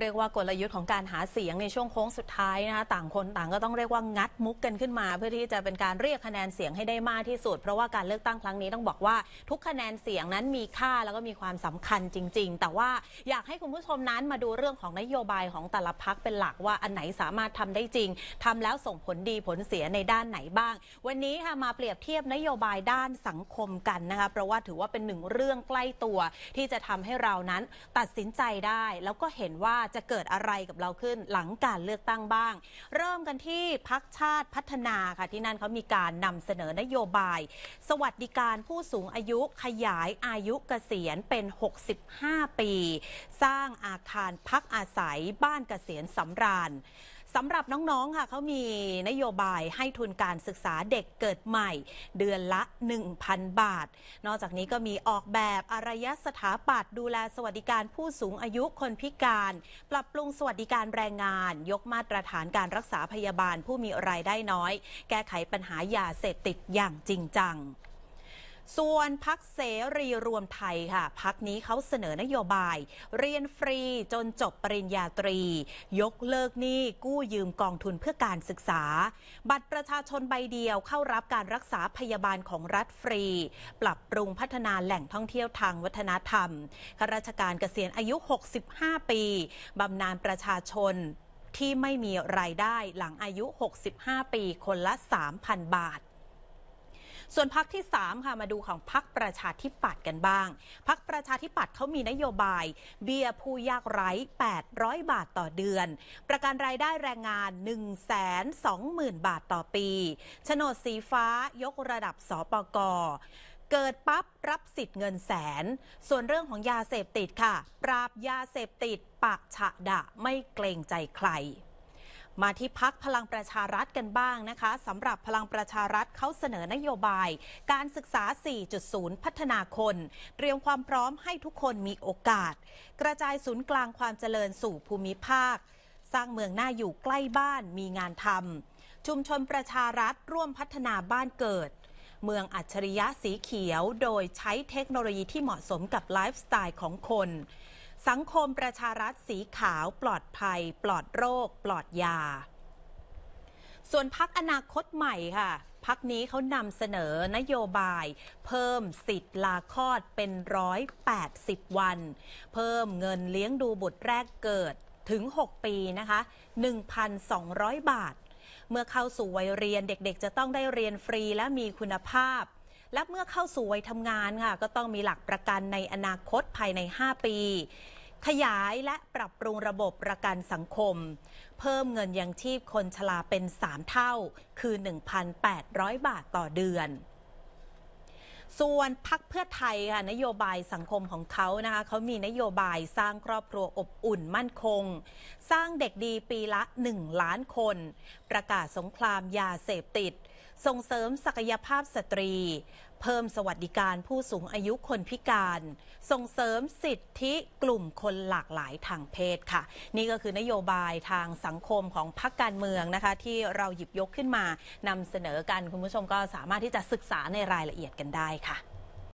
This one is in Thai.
เรียกว่ากลยุทธ์ของการหาเสียงในช่วงโค้งสุดท้ายนะคะต่างคนต่างก็ต้องเรียกว่างัดมุกกันขึ้นมา เพื่อที่จะเป็นการเรียกคะแนนเสียงให้ได้มากที่สุดเพราะว่าการเลือกตั้งครั้งนี้ต้องบอกว่า ทุกคะแนนเสียงนั้นมีค่าแล้วก็มีความสำคัญจริง ๆ แต่ว่าอยากให้คุณผู้ชมนั้นมาดูเรื่องของนโยบายของแต่ละพักเป็นหลักว่าอันไหนสามารถทำได้จริง ทำแล้วส่งผลดีผลเสียในด้านไหนบ้าง วันนี้ค่ะมาเปรียบเทียบนโยบายด้านสังคมกันนะคะเพราะว่าถือว่าเป็นหนึ่งเรื่องใกล้ตัว ที่จะทำให้เรานั้นตัดสินใจได้ แล้วก็เห็นว่าจะเกิดอะไรกับเราขึ้นหลังการเลือกตั้งบ้าง เริ่มกันที่พักชาติพัฒนาค่ะที่นั่นเขามีการนำเสนอนโยบาย สวัสดิการผู้สูงอายุขยายอายุเกษียณเป็น 65 ปี สร้างอาคารพักอาศัยบ้านเกษียณสำราญสำหรับน้องๆ ค่ะเขามีนโยบายให้ทุนการศึกษาเด็กเกิดใหม่เดือนละ 1,000 บาท นอกจากนี้ก็มีออกแบบอารยสถาปัตย์ดูแลสวัสดิการผู้สูงอายุคนพิการ ปรับปรุงสวัสดิการแรงงานยกมาตรฐานการรักษาพยาบาลผู้มีรายได้น้อย แก้ไขปัญหายาเสพติดอย่างจริงจังส่วนพักเสรีรวมไทยค่ะ พักนี้เขาเสนอนโยบาย เรียนฟรีจนจบปริญญาตรี ยกเลิกหนี้กู้ยืมกองทุนเพื่อการศึกษา บัตรประชาชนใบเดียวเข้ารับการรักษาพยาบาลของรัฐฟรี ปรับปรุงพัฒนาแหล่งท่องเที่ยวทางวัฒนธรรมข้าราชการเกษียณอายุ 65 ปี บำนาญประชาชนที่ไม่มีรายได้หลังอายุ 65 ปี คนละ 3,000 บาทส่วนพักที่3ค่ะ มาดูของพักประชาธิปัตย์กันบ้าง พักประชาธิปัตย์เขามีนโยบาย เบี้ยผู้ยากไร้ 800 บาทต่อเดือน ประกันรายได้แรงงาน 1 2 0 0 0 0 บาทต่อปีโฉนดสีฟ้า ยกระดับสปกเกิดปั๊บรับสิทธิ์เงินแสน ส่วนเรื่องของยาเสพติดค่ะ ปราบยาเสพติดปะฉะดะไม่เกรงใจใครมาที่พักพลังประชารัฐกันบ้างนะคะสำหรับพลังประชารัฐเขาเสนอนโยบาย การศึกษา 4.0 พัฒนาคน เตรียมความพร้อมให้ทุกคนมีโอกาส กระจายศูนย์กลางความเจริญสู่ภูมิภาค สร้างเมืองหน้าอยู่ใกล้บ้านมีงานทำชุมชนประชารัฐร่วมพัฒนาบ้านเกิด เมืองอัจฉริยะสีเขียวโดยใช้เทคโนโลยีที่เหมาะสมกับไลฟ์สไตล์ของคนสังคมประชารัฐสีขาวปลอดภัย ปลอดโรคปลอดยา ส่วนพักอนาคตใหม่ค่ะ พักนี้เขานำเสนอนโยบาย เพิ่มสิทธิ์ลาคลอดเป็น 180 วัน เพิ่มเงินเลี้ยงดูบุตรแรกเกิดถึง 6 ปีนะคะ 1,200 บาท เมื่อเข้าสู่วัยเรียนเด็กๆ จะต้องได้เรียนฟรีและมีคุณภาพและเมื่อเข้าสู่วัยทำงานค่ะก็ต้องมีหลักประกันในอนาคตภายใน 5 ปี ขยายและปรับปรุงระบบประกันสังคม เพิ่มเงินยังชีพคนชราเป็น 3 เท่า คือ 1,800 บาทต่อเดือน ส่วนพักเพื่อไทยค่ะนโยบายสังคมของเขานะคะเขามีนโยบายสร้างครอบครัวอบอุ่นมั่นคง สร้างเด็กดีปีละ 1 ล้านคน ประกาศสงครามยาเสพติดส่งเสริมศักยภาพสตรี เพิ่มสวัสดิการผู้สูงอายุคนพิการ ส่งเสริมสิทธิกลุ่มคนหลากหลายทางเพศค่ะ นี่ก็คือนโยบายทางสังคมของพรรคการเมืองนะคะ ที่เราหยิบยกขึ้นมานำเสนอกัน คุณผู้ชมก็สามารถที่จะศึกษาในรายละเอียดกันได้ค่ะ